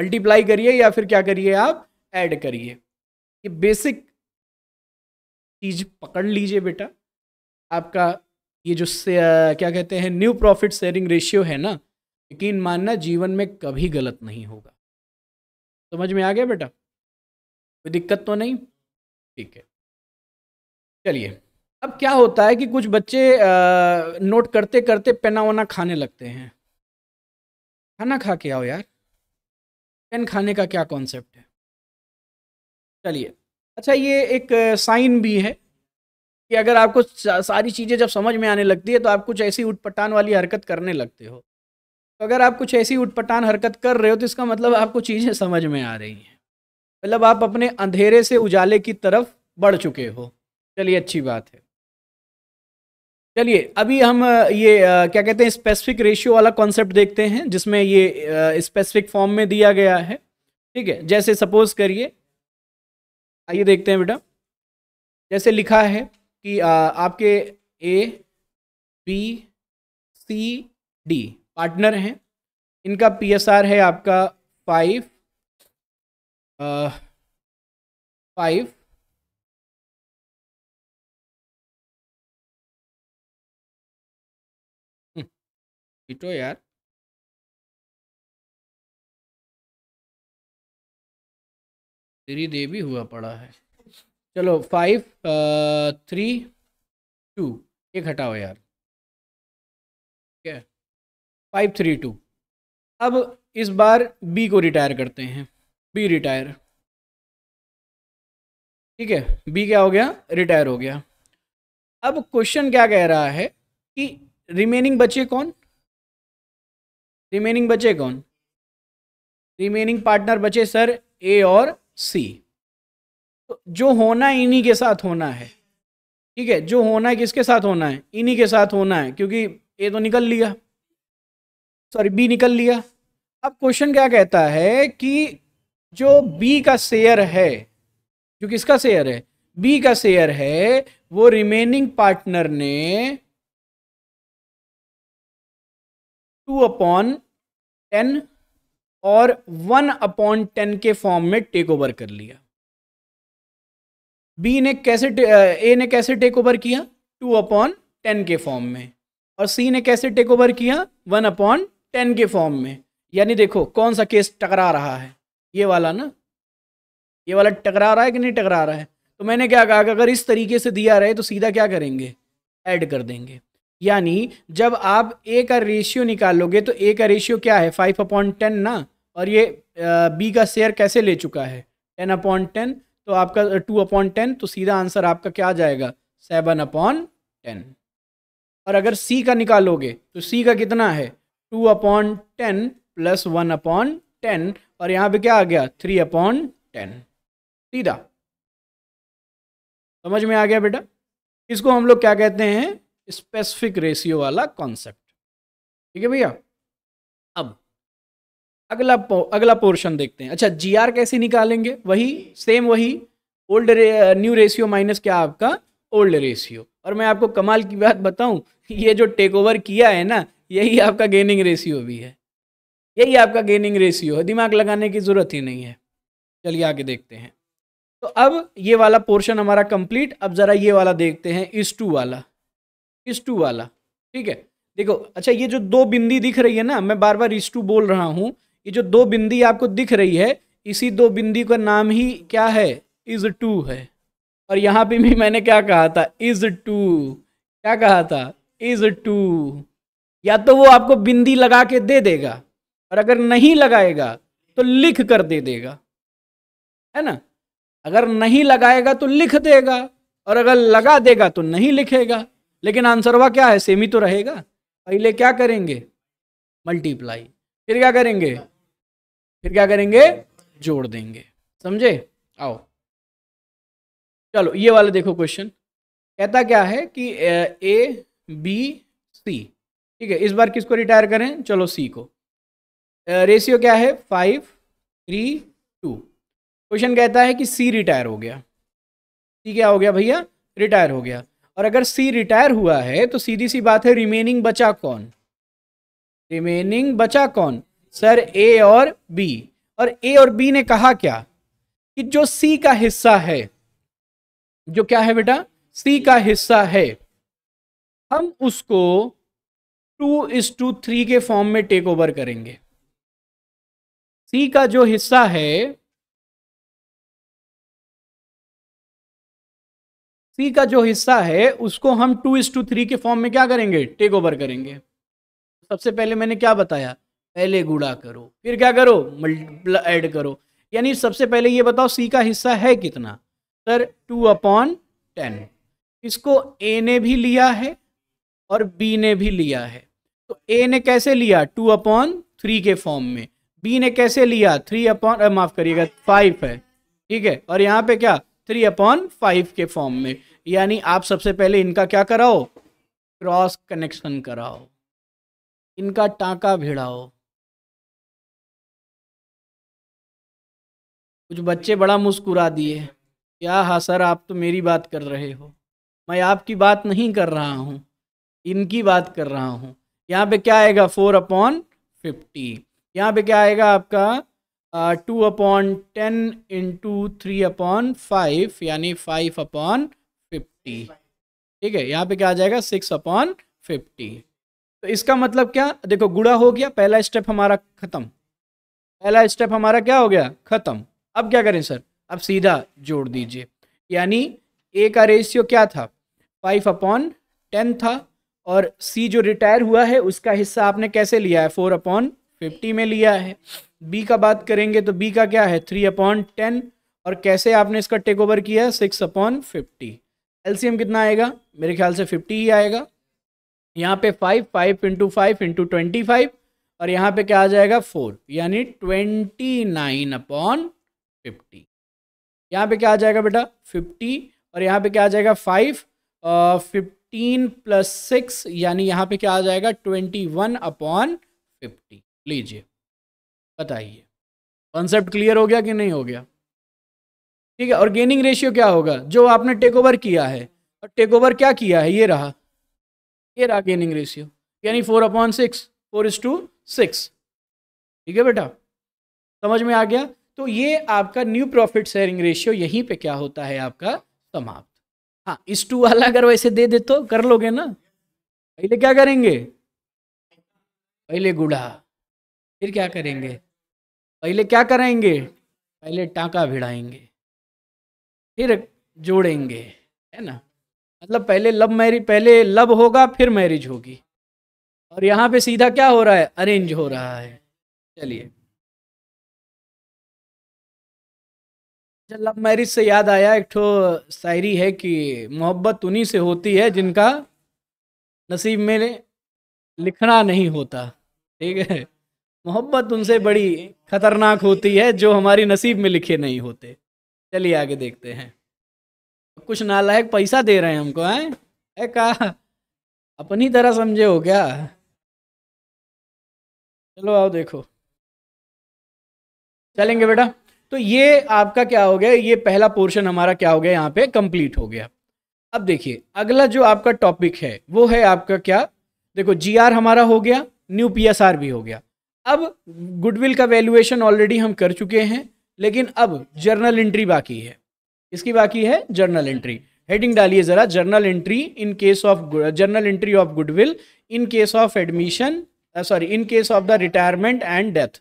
मल्टीप्लाई करिए या फिर क्या करिए आप ऐड करिए ये बेसिक चीज पकड़ लीजिए बेटा आपका ये जो से, आ, क्या कहते हैं न्यू प्रॉफिट शेयरिंग रेशियो है ना यकीन मानना जीवन में कभी गलत नहीं होगा समझ में आ गया बेटा कोई दिक्कत तो नहीं ठीक है चलिए अब क्या होता है कि कुछ बच्चे नोट करते करते पेना वना खाने लगते हैं खाना खा के आओ यार पेन खाने का क्या कॉन्सेप्ट है चलिए अच्छा ये एक साइन भी है कि अगर आपको सारी चीज़ें जब समझ में आने लगती है तो आप कुछ ऐसी उटपटान वाली हरकत करने लगते हो तो अगर आप कुछ ऐसी उटपटान हरकत कर रहे हो तो इसका मतलब आपको चीज़ें समझ में आ रही हैं मतलब आप अपने अंधेरे से उजाले की तरफ बढ़ चुके हो चलिए अच्छी बात है चलिए अभी हम ये क्या कहते हैं स्पेसिफिक रेशियो वाला कॉन्सेप्ट देखते हैं जिसमें ये स्पेसिफिक फॉर्म में दिया गया है ठीक है जैसे सपोज करिए आइए देखते हैं बेटा जैसे लिखा है कि आ, आपके A B C D partner हैं इनका पीएसआर है आपका फाइव फाइव हिटो यार तेरी देवी हुआ पड़ा है चलो फाइव थ्री टू एक हटाओ यार ठीक है फाइव थ्री टू अब इस बार बी को रिटायर करते हैं बी रिटायर ठीक है बी क्या हो गया रिटायर हो गया अब क्वेश्चन क्या कह रहा है कि रिमेनिंग बचे कौन रिमेनिंग बचे कौन रिमेनिंग पार्टनर बचे सर ए और सी तो जो होना इन्हीं के साथ होना है ठीक है जो होना है किसके साथ होना है इन्हीं के साथ होना है क्योंकि ए तो निकल लिया सॉरी बी निकल लिया अब क्वेश्चन क्या कहता है कि जो बी का शेयर है जो किसका शेयर है बी का शेयर है वो रिमेनिंग पार्टनर ने टू अपॉन टेन और वन अपॉन टेन के फॉर्म में टेक ओवर कर लिया बी ने कैसे ए ने कैसे टेक ओवर किया टू अपॉन टेन के फॉर्म में और सी ने कैसे टेक ओवर किया वन अपॉन टेन के फॉर्म में यानी देखो कौन सा केस टकरा रहा है ये वाला ना ये वाला टकरा रहा है कि नहीं टकरा रहा है तो मैंने क्या कहा कि अगर इस तरीके से दिया रहे तो सीधा क्या करेंगे ऐड कर देंगे यानी जब आप ए का रेशियो निकालोगे तो ए का रेशियो क्या है फाइव अपॉइंट टेन ना और ये बी का शेयर कैसे ले चुका है टेन अपॉइंट टेन तो आपका टू अपॉइंट टेन तो सीधा आंसर आपका क्या आ जाएगा सेवन अपॉन टेन और अगर सी का निकालोगे तो सी का कितना है two upon ten plus one upon ten और यहाँ पे क्या आ गया थ्री अपॉन टेन सीधा समझ में आ गया बेटा इसको हम लोग क्या कहते हैं स्पेसिफिक रेशियो वाला कॉन्सेप्ट ठीक है भैया अब अगला अगला पोर्शन देखते हैं अच्छा जीआर कैसे निकालेंगे वही सेम वही ओल्ड रे, न्यू रेशियो माइनस क्या आपका ओल्ड रेशियो और मैं आपको कमाल की बात बताऊं ये जो टेक ओवर किया है ना यही आपका गेनिंग रेशियो भी है यही आपका गेनिंग रेशियो है दिमाग लगाने की ज़रूरत ही नहीं है चलिए आगे देखते हैं तो अब ये वाला पोर्शन हमारा कंप्लीट अब ज़रा ये वाला देखते हैं इस टू वाला इस टू वाला ठीक है देखो अच्छा ये जो दो बिंदी दिख रही है ना मैं बार बार इस टू बोल रहा हूँ ये जो दो बिंदी आपको दिख रही है इसी दो बिंदी का नाम ही क्या है इज टू है और यहाँ पे भी मैंने क्या कहा था इज टू क्या कहा था इज टू या तो वो आपको बिंदी लगा के दे देगा और अगर नहीं लगाएगा तो लिख कर दे देगा है ना अगर नहीं लगाएगा तो लिख देगा और अगर लगा देगा तो नहीं लिखेगा लेकिन आंसर हुआ क्या है सेम ही तो रहेगा पहले क्या करेंगे मल्टीप्लाई फिर क्या करेंगे फिर क्या करेंगे जोड़ देंगे समझे आओ चलो ये वाला देखो क्वेश्चन कहता क्या है कि ए बी सी ठीक है इस बार किसको रिटायर करें चलो सी को रेशियो क्या है फाइव थ्री टू क्वेश्चन कहता है कि सी रिटायर हो गया सी क्या हो गया भैया रिटायर हो गया और अगर सी रिटायर हुआ है तो सीधी सी बात है रिमेनिंग बचा कौन रिमेनिंग बचा कौन सर ए और बी और ए और बी ने कहा क्या कि जो सी का हिस्सा है जो क्या है बेटा सी का हिस्सा है हम उसको टू इस टू थ्री के फॉर्म में टेक ओवर करेंगे सी का जो हिस्सा है सी का जो हिस्सा है उसको हम टू इस टू थ्री के फॉर्म में क्या करेंगे टेक ओवर करेंगे सबसे पहले मैंने क्या बताया पहले गुड़ा करो फिर क्या करो मल्टीप्ला ऐड करो यानी सबसे पहले ये बताओ सी का हिस्सा है कितना सर टू अपॉन टेन इसको ए ने भी लिया है और बी ने भी लिया है तो ए ने कैसे लिया टू अपॉन थ्री के फॉर्म में बी ने कैसे लिया थ्री अपॉन माफ करिएगा फाइव है ठीक है और यहाँ पे क्या थ्री अपॉन फाइव के फॉर्म में यानी आप सबसे पहले इनका क्या कराओ क्रॉस कनेक्शन कराओ इनका टाका भिड़ाओ कुछ बच्चे बड़ा मुस्कुरा दिए क्या हाँ सर आप तो मेरी बात कर रहे हो मैं आपकी बात नहीं कर रहा हूँ इनकी बात कर रहा हूँ यहाँ पे क्या आएगा फोर अपॉन फिफ्टी यहाँ पे क्या आएगा आपका two upon ten into three upon five यानी फाइव अपॉन फिफ्टी ठीक है यहाँ पे क्या आ जाएगा सिक्स अपॉन फिफ्टी तो इसका मतलब क्या देखो गुड़ा हो गया पहला स्टेप हमारा खत्म पहला स्टेप हमारा क्या हो गया खत्म अब क्या करें सर अब सीधा जोड़ दीजिए यानी ए का रेशियो क्या था फाइव अपॉन टेन था और सी जो रिटायर हुआ है उसका हिस्सा आपने कैसे लिया है फोर अपॉन फिफ्टी में लिया है बी का बात करेंगे तो बी का क्या है थ्री अपॉन टेन और कैसे आपने इसका टेक ओवर किया सिक्स अपॉन फिफ्टी एलसीएम कितना आएगा मेरे ख्याल से फिफ्टी ही आएगा यहाँ पे five five into five into twenty five और यहाँ पे क्या आ जाएगा फोर यानी ट्वेंटी नाइन अपॉन फिफ्टी यहाँ पे क्या आ जाएगा बेटा फिफ्टी और यहाँ पे क्या आ जाएगा फाइव फिफ्टीन प्लस सिक्स यानी यहाँ पे क्या आ जाएगा ट्वेंटी वन अपॉन फिफ्टी लीजिए बताइए कॉन्सेप्ट क्लियर हो गया कि नहीं हो गया ठीक है और गेनिंग रेशियो क्या होगा जो आपने टेक ओवर किया है और टेक ओवर क्या किया है ये रहा ये रहा गेनिंग रेशियो यानी four upon six four is to six ठीक है बेटा समझ में आ गया तो ये आपका न्यू प्रॉफिट शेयरिंग रेशियो यहीं पे क्या होता है आपका समाप्त हाँ इस टू वाला अगर वैसे दे दे तो कर लोगे ना पहले क्या करेंगे पहले गुड़ा फिर क्या करेंगे पहले क्या करेंगे पहले टाका भिड़ाएंगे फिर जोड़ेंगे है ना मतलब पहले लव मैरिज पहले लव होगा फिर मैरिज होगी और यहाँ पे सीधा क्या हो रहा है अरेंज हो रहा है चलिए लव अच्छा, मैरिज से याद आया एक ठो शायरी है कि मोहब्बत उन्हीं से होती है जिनका नसीब में लिखना नहीं होता ठीक है मोहब्बत उनसे बड़ी खतरनाक होती है जो हमारी नसीब में लिखे नहीं होते चलिए आगे देखते हैं कुछ नालायक पैसा दे रहे हैं हमको हैं कहा अपनी तरह समझे हो क्या चलो आओ देखो चलेंगे बेटा तो ये आपका क्या हो गया ये पहला पोर्शन हमारा क्या हो गया यहाँ पे कंप्लीट हो गया अब देखिए अगला जो आपका टॉपिक है वो है आपका क्या देखो जीआर हमारा हो गया न्यू पीएसआर भी हो गया अब गुडविल का वैल्यूएशन ऑलरेडी हम कर चुके हैं लेकिन अब जर्नल एंट्री बाकी है इसकी बाकी है जर्नल एंट्री हेडिंग डालिए जरा journal entry in case of journal entry of goodwill in case of admission sorry in case of the retirement and death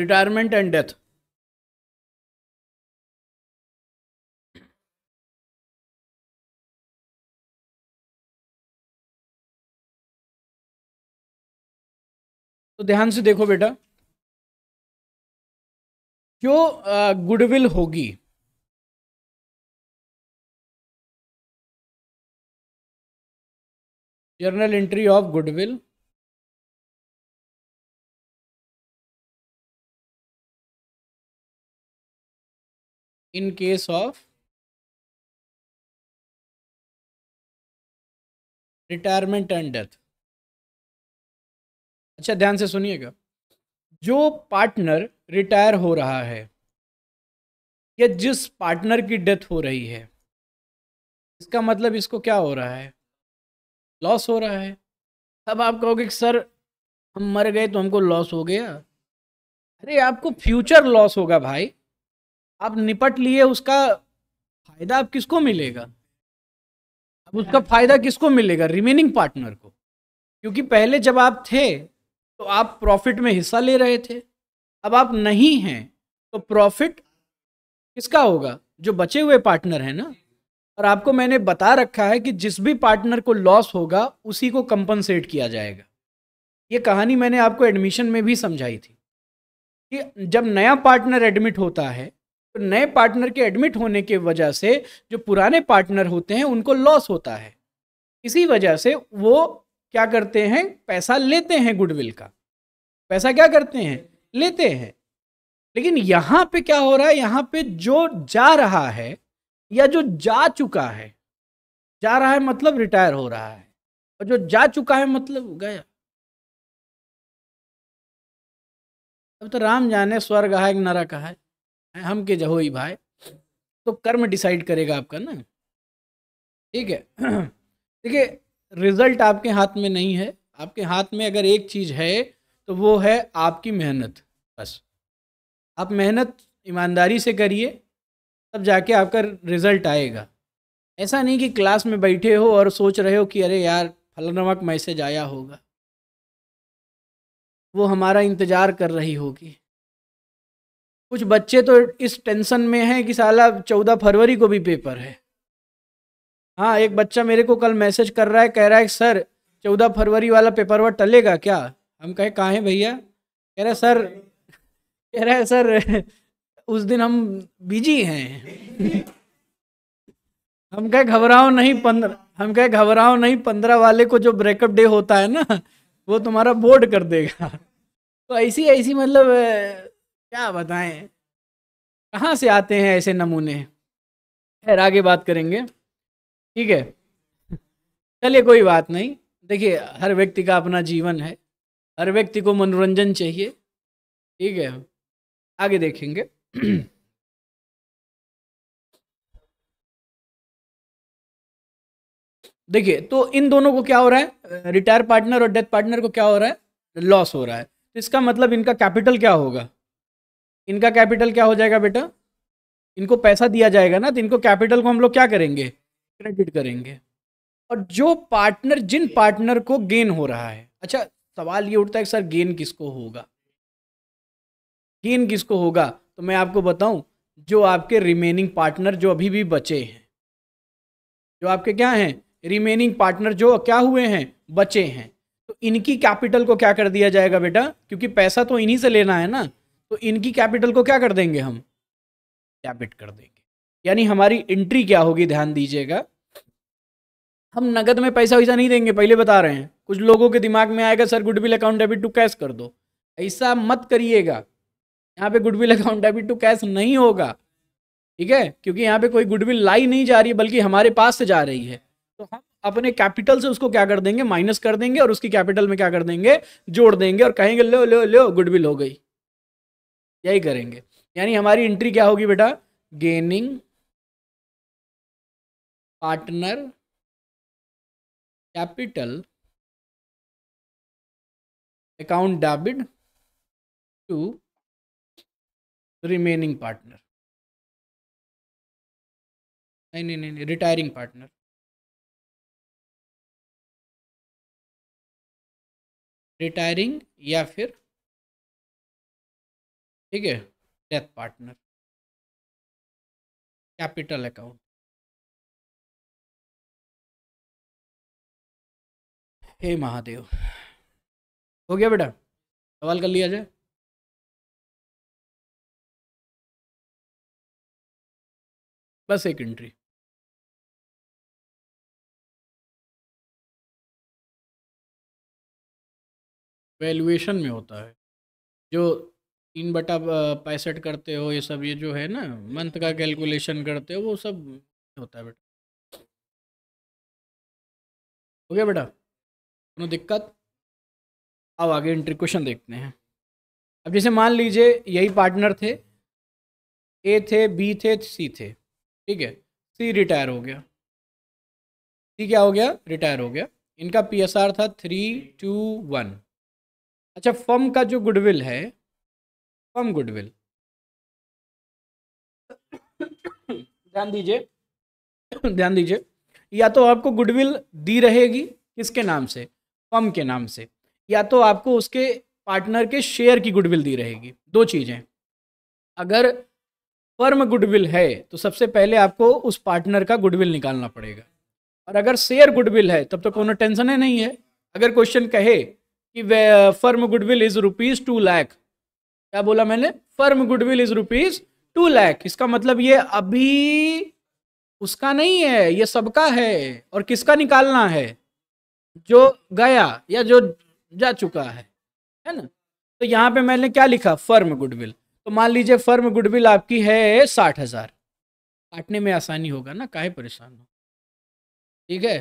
retirement and death तो ध्यान से देखो बेटा जो गुडविल होगी journal entry of goodwill in case of retirement and death अच्छा ध्यान से सुनिएगा जो पार्टनर रिटायर हो रहा है या जिस पार्टनर की डेथ हो रही है इसका मतलब इसको क्या हो रहा है लॉस हो रहा है अब आप कहोगे कि सर हम मर गए तो हमको लॉस हो गया अरे आपको फ्यूचर लॉस होगा भाई आप निपट लिए उसका फायदा आप किसको मिलेगा अब उसका फायदा किसको मिलेगा रिमेनिंग पार्टनर को क्योंकि पहले जब आप थे तो आप प्रॉफिट में हिस्सा ले रहे थे अब आप नहीं हैं तो प्रॉफिट किसका होगा जो बचे हुए पार्टनर है ना और आपको मैंने बता रखा है कि जिस भी पार्टनर को लॉस होगा उसी को कंपनसेट किया जाएगा ये कहानी मैंने आपको एडमिशन में भी समझाई थी कि जब नया पार्टनर एडमिट होता है तो नए पार्टनर के एडमिट होने की वजह से जो पुराने पार्टनर होते हैं उनको लॉस होता है इसी वजह से वो क्या करते हैं पैसा लेते हैं गुडविल का पैसा क्या करते हैं लेते हैं लेकिन यहाँ पे क्या हो रहा है यहाँ पे जो जा रहा है या जो जा चुका है जा रहा है मतलब रिटायर हो रहा है और जो जा चुका है मतलब गया अब तो राम जाने स्वर्ग है नरक है हम के जहो ही भाई तो कर्म डिसाइड करेगा आपका ना ठीक है देखिए रिजल्ट आपके हाथ में नहीं है आपके हाथ में अगर एक चीज़ है तो वो है आपकी मेहनत बस आप मेहनत ईमानदारी से करिए तब जाके आपका रिजल्ट आएगा ऐसा नहीं कि क्लास में बैठे हो और सोच रहे हो कि अरे यार फलनमक मैसेज आया होगा वो हमारा इंतज़ार कर रही होगी कुछ बच्चे तो इस टेंशन में हैं कि साला चौदह फरवरी को भी पेपर है हाँ एक बच्चा मेरे को कल मैसेज कर रहा है कह रहा है सर चौदह फरवरी वाला पेपर वर्क टलेगा क्या हम कहे कहाँ हैं भैया कह रहे सर कह रहे सर उस दिन हम बिजी हैं हम कहे घबराओ नहीं पंद्रह हम कहे घबराओ नहीं पंद्रह वाले को जो ब्रेकअप डे होता है ना वो तुम्हारा बोर्ड कर देगा तो ऐसी ऐसी मतलब क्या बताएं कहाँ से आते हैं ऐसे नमूने खैर आगे बात करेंगे ठीक है चलिए कोई बात नहीं देखिए हर व्यक्ति का अपना जीवन है हर व्यक्ति को मनोरंजन चाहिए ठीक है आगे देखेंगे देखिए तो इन दोनों को क्या हो रहा है रिटायर पार्टनर और डेथ पार्टनर को क्या हो रहा है लॉस हो रहा है तो इसका मतलब इनका कैपिटल क्या होगा इनका कैपिटल क्या हो जाएगा बेटा इनको पैसा दिया जाएगा ना तो इनको कैपिटल को हम लोग क्या करेंगे क्रेडिट करेंगे और जो पार्टनर जिन पार्टनर को गेन हो रहा है अच्छा सवाल ये उठता है कि सर गेन किसको होगा गेन किसको होगा तो मैं आपको बताऊं जो आपके रिमेनिंग पार्टनर जो अभी भी बचे हैं जो आपके क्या हैं रिमेनिंग पार्टनर जो क्या हुए हैं बचे हैं तो इनकी कैपिटल को क्या कर दिया जाएगा बेटा क्योंकि पैसा तो इन्हीं से लेना है ना तो इनकी कैपिटल को क्या कर देंगे हम डेबिट कर देंगे यानी हमारी एंट्री क्या होगी ध्यान दीजिएगा हम नगद में पैसा वैसा नहीं देंगे पहले बता रहे हैं कुछ लोगों के दिमाग में आएगा sir goodwill account debit to cash कर दो ऐसा मत करिएगा यहाँ पे goodwill account debit to cash नहीं होगा ठीक है क्योंकि यहाँ पे कोई गुडविल लाई नहीं जा रही है बल्कि हमारे पास से जा रही है तो हम अपने कैपिटल से उसको क्या कर देंगे माइनस कर देंगे और उसकी कैपिटल में क्या कर देंगे जोड़ देंगे और कहेंगे लो लो लो गुडविल हो गई यही करेंगे यानी हमारी एंट्री क्या होगी बेटा gaining partner capital account debit to remaining partner नहीं नहीं नहीं रिटायरिंग पार्टनर रिटायरिंग या फिर ठीक है डेथ पार्टनर कैपिटल अकाउंट हे महादेव हो गया बेटा सवाल कर लिया जाए बस एक एंट्री वैल्यूएशन में होता है जो तीन बटा पैंसठ करते हो ये सब ये जो है ना मंथ का कैलकुलेशन करते हो वो सब होता है बेटा हो गया बेटा कोई दिक्कत अब आगे इंट्री क्वेश्चन देखते हैं अब जैसे मान लीजिए यही पार्टनर थे ए थे बी थे सी थे ठीक है सी रिटायर हो गया सी क्या हो गया रिटायर हो गया इनका पीएसआर था थ्री टू वन अच्छा फर्म का जो गुडविल है फ्रॉम गुडविल ध्यान दीजिए ध्यान दीजिए या तो आपको गुडविल दी रहेगी किसके नाम से फर्म के नाम से या तो आपको उसके पार्टनर के शेयर की गुडविल दी रहेगी दो चीज़ें अगर फर्म गुडविल है तो सबसे पहले आपको उस पार्टनर का गुडविल निकालना पड़ेगा और अगर शेयर गुडविल है तब तो कोई टेंशन है नहीं है अगर क्वेश्चन कहे कि firm goodwill is rupees two lakh क्या बोला मैंने firm goodwill is rupees two lakh इसका मतलब ये अभी उसका नहीं है ये सबका है और किसका निकालना है जो गया या जो जा चुका है है ना तो यहाँ पे मैंने क्या लिखा फर्म गुडविल तो मान लीजिए फर्म गुडविल आपकी है साठ हजार काटने में आसानी होगा ना काहे परेशान हो ठीक है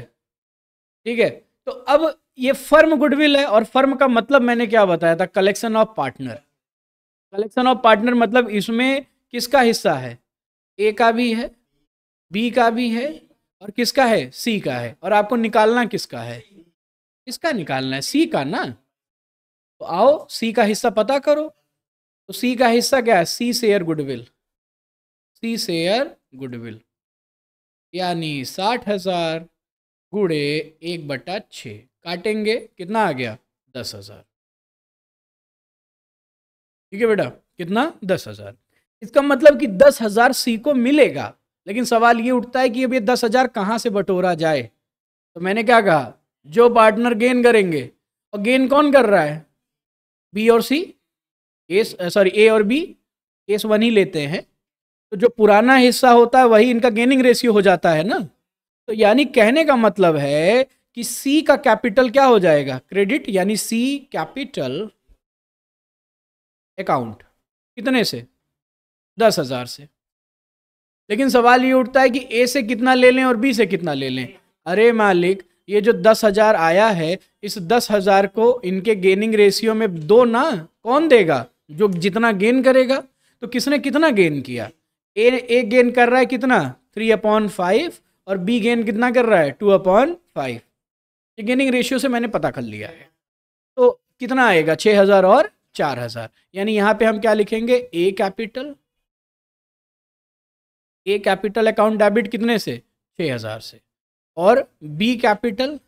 ठीक है तो अब ये फर्म गुडविल है और फर्म का मतलब मैंने क्या बताया था collection of partner collection of partner मतलब इसमें किसका हिस्सा है ए का भी है बी का भी है और किसका है सी का है और आपको निकालना किसका है किसका निकालना है सी का ना तो आओ सी का हिस्सा पता करो तो सी का हिस्सा क्या है C share goodwill C share goodwill यानी साठ हजार गुड़े एक बटा छ काटेंगे कितना आ गया दस हजार ठीक है बेटा कितना दस हजार इसका मतलब कि दस हजार सी को मिलेगा लेकिन सवाल ये उठता है कि अब ये दस हजार कहाँ से बटोरा जाए तो मैंने क्या कहा जो पार्टनर गेन करेंगे और गेन कौन कर रहा है बी और सी एस सॉरी ए और बी एस वन ही लेते हैं तो जो पुराना हिस्सा होता है वही इनका गेनिंग रेशियो हो जाता है ना तो यानी कहने का मतलब है कि सी का कैपिटल क्या हो जाएगा क्रेडिट यानी सी कैपिटल अकाउंट कितने से दस हज़ार से लेकिन सवाल ये उठता है कि ए से कितना ले लें और बी से कितना ले लें अरे मालिक ये जो दस हज़ार आया है इस दस हज़ार को इनके गेनिंग रेशियो में दो ना कौन देगा जो जितना गेन करेगा तो किसने कितना गेन किया ए ए गेन कर रहा है कितना थ्री अपॉन फाइव और बी गेन कितना कर रहा है टू अपॉन फाइव ये गेनिंग रेशियो से मैंने पता कर लिया है तो कितना आएगा छः हज़ार और चार हजार यानी यहां पे हम क्या लिखेंगे A capital A capital account debit कितने से छह हजार से और बी कैपिटल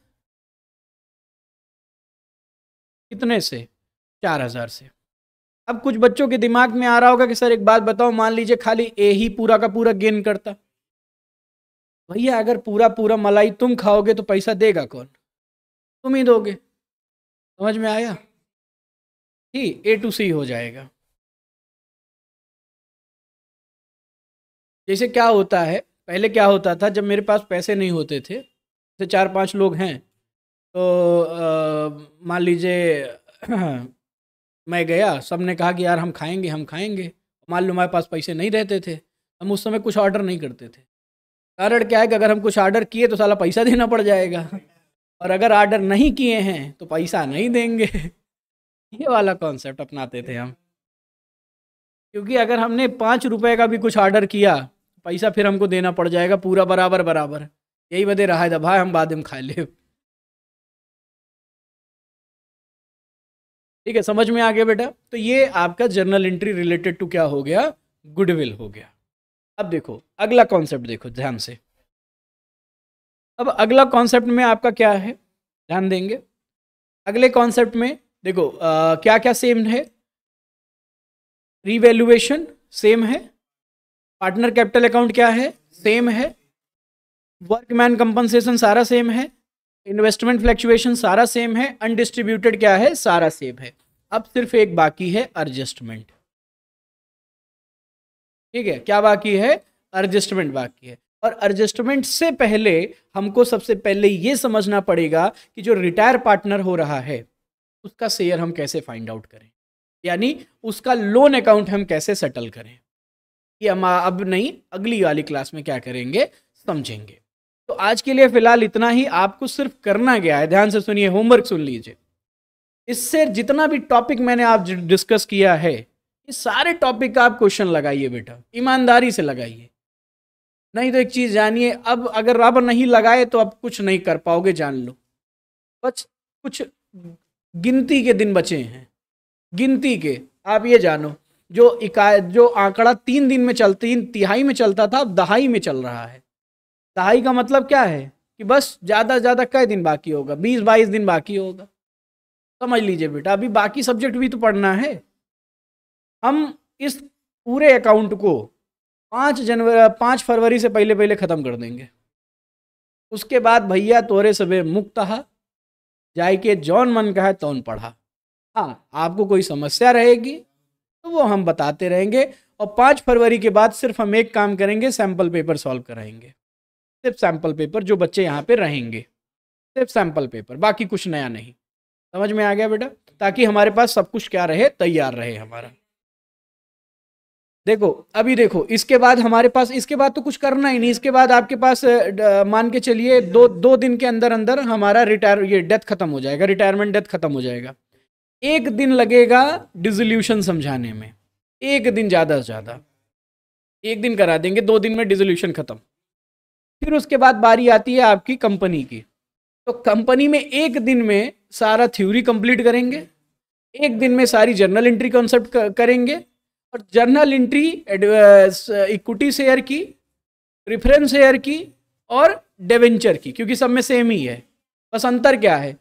कितने से चार हजार से अब कुछ बच्चों के दिमाग में आ रहा होगा कि सर एक बात बताओ मान लीजिए खाली ए ही पूरा का पूरा गेन करता भैया अगर पूरा पूरा मलाई तुम खाओगे तो पैसा देगा कौन तुम ही दोगे समझ में आया ही ए टू सी हो जाएगा जैसे क्या होता है पहले क्या होता था जब मेरे पास पैसे नहीं होते थे जैसे चार पांच लोग हैं तो मान लीजिए मैं गया सब ने कहा कि यार हम खाएंगे हम खाएंगे मान लो हमारे पास पैसे नहीं रहते थे हम उस समय कुछ ऑर्डर नहीं करते थे कारण क्या है कि अगर हम कुछ ऑर्डर किए तो साला पैसा देना पड़ जाएगा और अगर ऑर्डर नहीं किए हैं तो पैसा नहीं देंगे ये वाला कॉन्सेप्ट अपनाते थे हम क्योंकि अगर हमने पाँच रुपए का भी कुछ ऑर्डर किया पैसा फिर हमको देना पड़ जाएगा पूरा बराबर बराबर यही वजह रहा है भाई हाँ, हम बाद में खा ले ठीक है समझ में आ गया बेटा तो ये आपका जर्नल एंट्री रिलेटेड टू क्या हो गया गुडविल हो गया अब देखो अगला कॉन्सेप्ट देखो ध्यान से अब अगला कॉन्सेप्ट में आपका क्या है ध्यान देंगे अगले कॉन्सेप्ट में देखो आ, क्या क्या सेम है रिवेल्युएशन सेम है पार्टनर कैपिटल अकाउंट क्या है सेम है वर्कमैन कंपनसेशन सारा सेम है इन्वेस्टमेंट फ्लैक्चुएशन सारा सेम है अनडिस्ट्रीब्यूटेड क्या है सारा सेम है अब सिर्फ एक बाकी है एडजस्टमेंट ठीक है क्या बाकी है एडजस्टमेंट बाकी है और एडजस्टमेंट से पहले हमको सबसे पहले ये समझना पड़ेगा कि जो रिटायर पार्टनर हो रहा है उसका शेयर हम कैसे फाइंड आउट करें यानी उसका लोन अकाउंट हम कैसे सेटल करें ये हम अब नहीं अगली वाली क्लास में क्या करेंगे समझेंगे तो आज के लिए फिलहाल इतना ही आपको सिर्फ करना गया है ध्यान से सुनिए होमवर्क सुन लीजिए इससे जितना भी टॉपिक मैंने आप डिस्कस किया है ये सारे टॉपिक का आप क्वेश्चन लगाइए बेटा ईमानदारी से लगाइए नहीं तो एक चीज़ जानिए अब अगर रब नहीं लगाए तो अब कुछ नहीं कर पाओगे जान लो बस कुछ गिनती के दिन बचे हैं गिनती के आप ये जानो जो इका जो आंकड़ा तीन दिन में चल तीन तिहाई में चलता था अब दहाई में चल रहा है दहाई का मतलब क्या है कि बस ज़्यादा से ज़्यादा कई दिन बाकी होगा बीस बाईस दिन बाकी होगा समझ लीजिए बेटा अभी बाकी सब्जेक्ट भी तो पढ़ना है हम इस पूरे अकाउंट को पाँच जनवरी पाँच फरवरी से पहले पहले ख़त्म कर देंगे उसके बाद भैया तोरे सबे मुक्त हा जाए के जौन मन का है तौन पढ़ा हाँ आपको कोई समस्या रहेगी तो वो हम बताते रहेंगे और पाँच फरवरी के बाद सिर्फ हम एक काम करेंगे सैम्पल पेपर सॉल्व कराएंगे सिर्फ सैम्पल पेपर जो बच्चे यहाँ पे रहेंगे सिर्फ सैम्पल पेपर बाकी कुछ नया नहीं समझ में आ गया बेटा ताकि हमारे पास सब कुछ क्या रहे तैयार रहे हमारा देखो अभी देखो इसके बाद हमारे पास इसके बाद तो कुछ करना ही नहीं इसके बाद आपके पास मान के चलिए दो दो दिन के अंदर अंदर हमारा रिटायर ये डेथ खत्म हो जाएगा रिटायरमेंट डेथ खत्म हो जाएगा एक दिन लगेगा डिजोल्यूशन समझाने में एक दिन ज़्यादा से ज़्यादा एक दिन करा देंगे दो दिन में डिजोल्यूशन खत्म फिर उसके बाद बारी आती है आपकी कंपनी की तो कंपनी में एक दिन में सारा थ्योरी कंप्लीट करेंगे एक दिन में सारी जर्नल एंट्री कॉन्सेप्ट करेंगे और जर्नल इंट्री इक्विटी शेयर की प्रिफरेंस शेयर की और डेवेंचर की क्योंकि सब में सेम ही है बस अंतर क्या है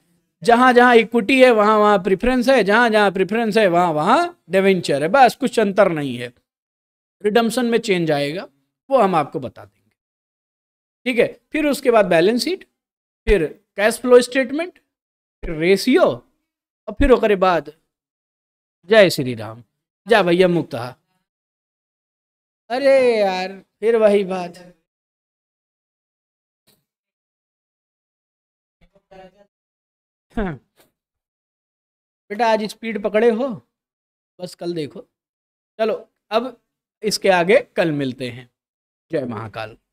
जहाँ जहाँ इक्विटी है वहाँ वहाँ प्रिफरेंस है जहाँ जहाँ प्रिफरेंस है वहाँ वहाँ डेवेंचर है बस कुछ अंतर नहीं है रिडम्सन में चेंज आएगा वो हम आपको बता देंगे ठीक है फिर उसके बाद बैलेंस शीट फिर कैश फ्लो स्टेटमेंट फिर रेशियो और फिर ओकरे बाद जय श्री राम जा भैया मुक्त अरे यार फिर वही बात हाँ। बेटा आज स्पीड पकड़े हो बस कल देखो चलो अब इसके आगे कल मिलते हैं जय महाकाल